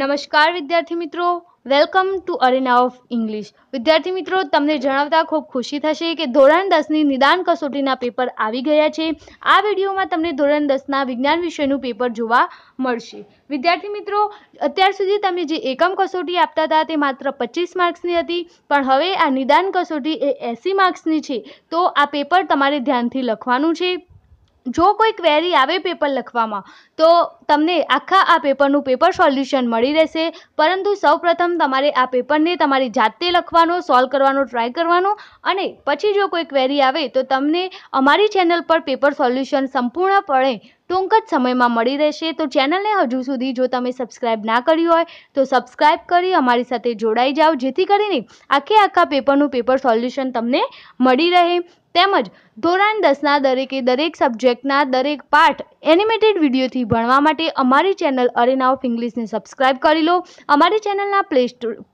નમસ્કાર વિદ્યાર્થી મિત્રો welcome to arena of English વિદ્યાર્થી મિત્રો તમને જણાવતા ખૂબ ખુશી થશે કે ધોરણ દસની નિદાન કસોટીના પેપર આવી ગયા છે આ વિડીયોમાં તમને ધોરણ દસના વિજ્ઞાન વિષયનું પેપર જોવા મળશે વિદ્યાર્થી મિત્રો અત્યાર સુધી તમે જે એકમ કસોટી આપતા હતા તે માત્ર પચીસ માર્ક્સની હતી પણ હવે આ નિદાન કસોટી એ એંસી માર્ક્સની છે તો આ પેપર તમારે ધ્યાનથી લખવાનું છે જો કોઈ ક્વેરી આવે પેપર લખવામાં તો તમને આખા આ પેપરનું પેપર સોલ્યુશન મળી રહેશે પરંતુ સૌપ્રથમ તમારે આ પેપરને તમારી જાતે લખવાનો સોલ્વ કરવાનો ટ્રાય કરવાનો અને પછી જો કોઈ ક્વેરી આવે તો તમને અમારી ચેનલ પર પેપર સોલ્યુશન સંપૂર્ણપણે ટૂંક જ સમયમાં મળી રહેશે તો ચેનલને હજુ સુધી જો તમે સબસ્ક્રાઇબ ના કરી હોય તો સબસ્ક્રાઇબ કરી અમારી સાથે જોડાઈ જાઓ જેથી કરીને આખે આખા પેપરનું પેપર સોલ્યુશન તમને મળી રહે તેમજ ધોરણ દસના દરેકે દરેક સબ્જેક્ટના દરેક પાઠ એનિમેટેડ વિડીયોથી ભણવા માટે અમારી ચેનલ અરેના ઓફ ઇંગ્લિશને સબસ્ક્રાઇબ કરી લો અમારી ચેનલના પ્લે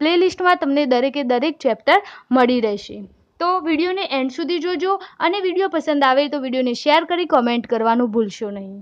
પ્લેલિસ્ટમાં તમને દરેકે દરેક ચેપ્ટર મળી રહેશે તો વિડીયોને એન્ડ સુધી જોજો અને વિડીયો પસંદ આવે તો વિડીયોને શેર કરી કોમેન્ટ કરવાનું ભૂલશો નહીં